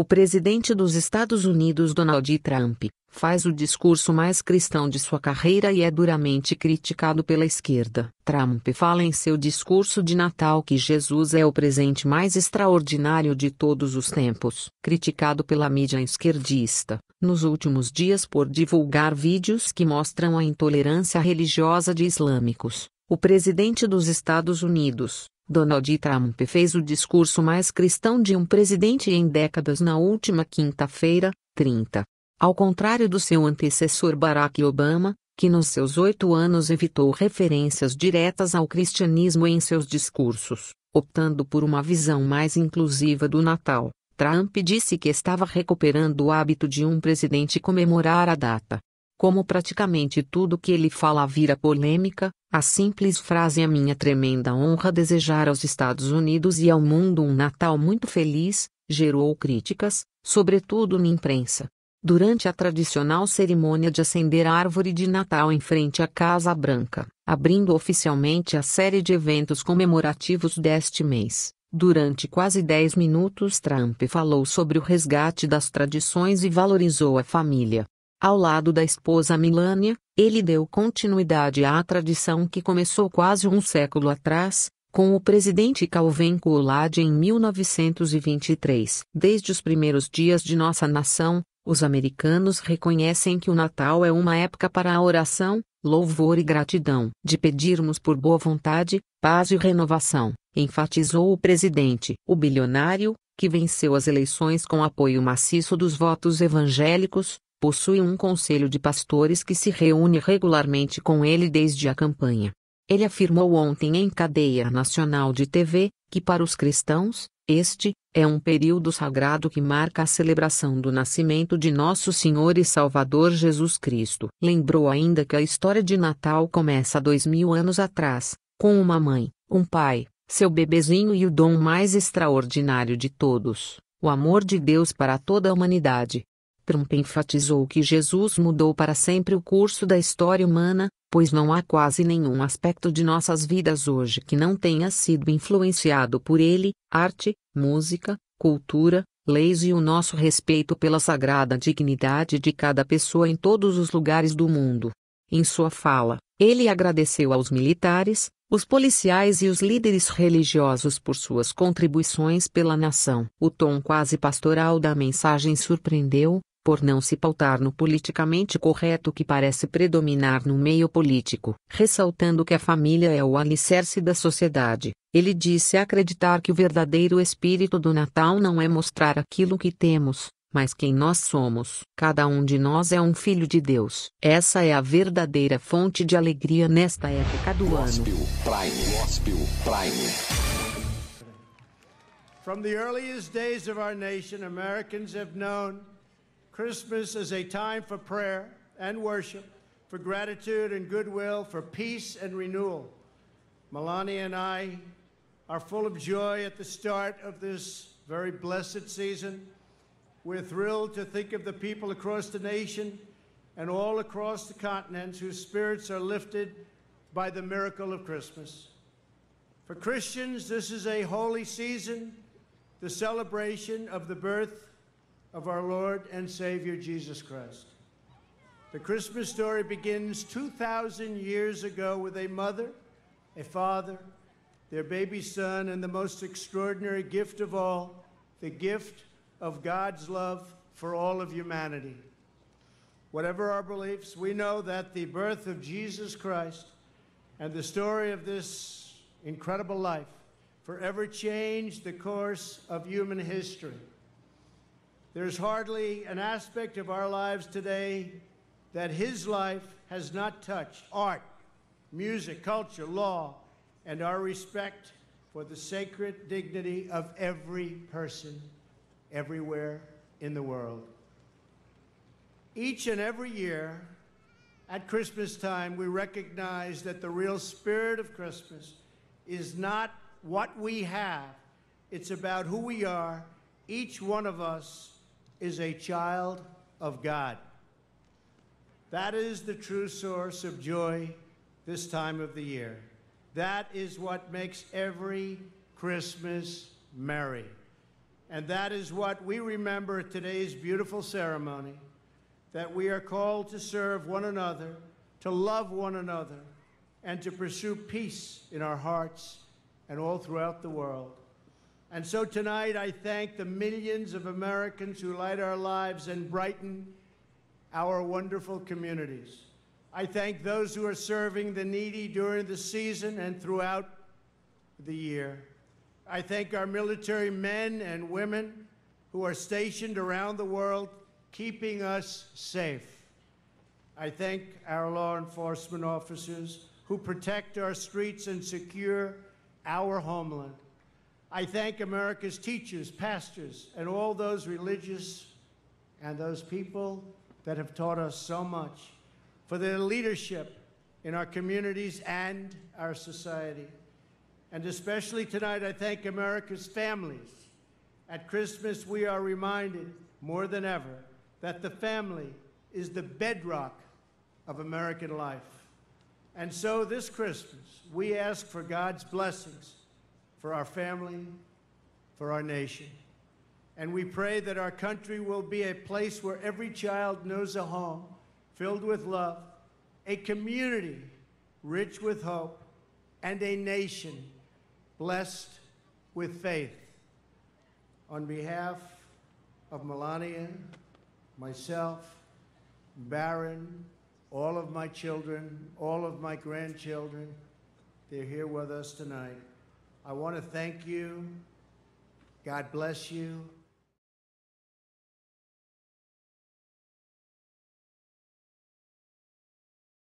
O presidente dos Estados Unidos Donald Trump faz o discurso mais cristão de sua carreira e é duramente criticado pela esquerda. Trump fala em seu discurso de Natal que Jesus é o presente mais extraordinário de todos os tempos. Criticado pela mídia esquerdista, nos últimos dias por divulgar vídeos que mostram a intolerância religiosa de islâmicos, o presidente dos Estados Unidos Donald Trump fez o discurso mais cristão de um presidente em décadas na última quinta-feira, 30. Ao contrário do seu antecessor Barack Obama, que nos seus oito anos evitou referências diretas ao cristianismo em seus discursos, optando por uma visão mais inclusiva do Natal, Trump disse que estava recuperando o hábito de um presidente comemorar a data. Como praticamente tudo que ele fala vira polêmica, a simples frase é minha tremenda honra desejar aos Estados Unidos e ao mundo um Natal muito feliz, gerou críticas, sobretudo na imprensa. Durante a tradicional cerimônia de acender a árvore de Natal em frente à Casa Branca, abrindo oficialmente a série de eventos comemorativos deste mês, durante quase 10 minutos Trump falou sobre o resgate das tradições e valorizou a família. Ao lado da esposa Milânia, ele deu continuidade à tradição que começou quase um século atrás, com o presidente Calvin Coolidge em 1923. Desde os primeiros dias de nossa nação, os americanos reconhecem que o Natal é uma época para a oração, louvor e gratidão, de pedirmos por boa vontade, paz e renovação, enfatizou o presidente. O bilionário, que venceu as eleições com apoio maciço dos votos evangélicos, possui um conselho de pastores que se reúne regularmente com ele desde a campanha. Ele afirmou ontem em cadeia nacional de TV que para os cristãos, este é um período sagrado que marca a celebração do nascimento de nosso Senhor e Salvador Jesus Cristo. Lembrou ainda que a história de Natal começa dois mil anos atrás, com uma mãe, um pai, seu bebezinho e o dom mais extraordinário de todos, o amor de Deus para toda a humanidade. Trump enfatizou que Jesus mudou para sempre o curso da história humana, pois não há quase nenhum aspecto de nossas vidas hoje que não tenha sido influenciado por ele, arte, música, cultura, leis e o nosso respeito pela sagrada dignidade de cada pessoa em todos os lugares do mundo. Em sua fala, ele agradeceu aos militares, os policiais e os líderes religiosos por suas contribuições pela nação. O tom quase pastoral da mensagem surpreendeu, por não se pautar no politicamente correto que parece predominar no meio político. Ressaltando que a família é o alicerce da sociedade, ele disse acreditar que o verdadeiro espírito do Natal não é mostrar aquilo que temos, mas quem nós somos. Cada um de nós é um filho de Deus. Essa é a verdadeira fonte de alegria nesta época do Gospel ano. Prime, Gospel Prime. From the earliest days of our nation, Americans have known Christmas is a time for prayer and worship, for gratitude and goodwill, for peace and renewal. Melania and I are full of joy at the start of this very blessed season. We're thrilled to think of the people across the nation and all across the continents whose spirits are lifted by the miracle of Christmas. For Christians, this is a holy season, the celebration of the birth of our Lord and Savior Jesus Christ. The Christmas story begins 2,000 years ago with a mother, a father, their baby son, and the most extraordinary gift of all, the gift of God's love for all of humanity. Whatever our beliefs, we know that the birth of Jesus Christ and the story of this incredible life forever changed the course of human history. There's hardly an aspect of our lives today that his life has not touched art, music, culture, law, and our respect for the sacred dignity of every person everywhere in the world. Each and every year at Christmas time, we recognize that the real spirit of Christmas is not what we have, it's about who we are, each one of us is a child of God. That is the true source of joy this time of the year. That is what makes every Christmas merry. And that is what we remember at today's beautiful ceremony that we are called to serve one another, to love one another, and to pursue peace in our hearts and all throughout the world. And so tonight I thank the millions of Americans who light our lives and brighten our wonderful communities. I thank those who are serving the needy during the season and throughout the year. I thank our military men and women who are stationed around the world, keeping us safe. I thank our law enforcement officers who protect our streets and secure our homeland. I thank America's teachers, pastors, and all those religious and those people that have taught us so much for their leadership in our communities and our society. And especially tonight, I thank America's families. At Christmas, we are reminded more than ever that the family is the bedrock of American life. And so this Christmas, we ask for God's blessings for our family, for our nation. And we pray that our country will be a place where every child knows a home filled with love, a community rich with hope, and a nation blessed with faith. On behalf of Melania, myself, Barron, all of my children, all of my grandchildren, they're here with us tonight. I want to thank you. God bless you.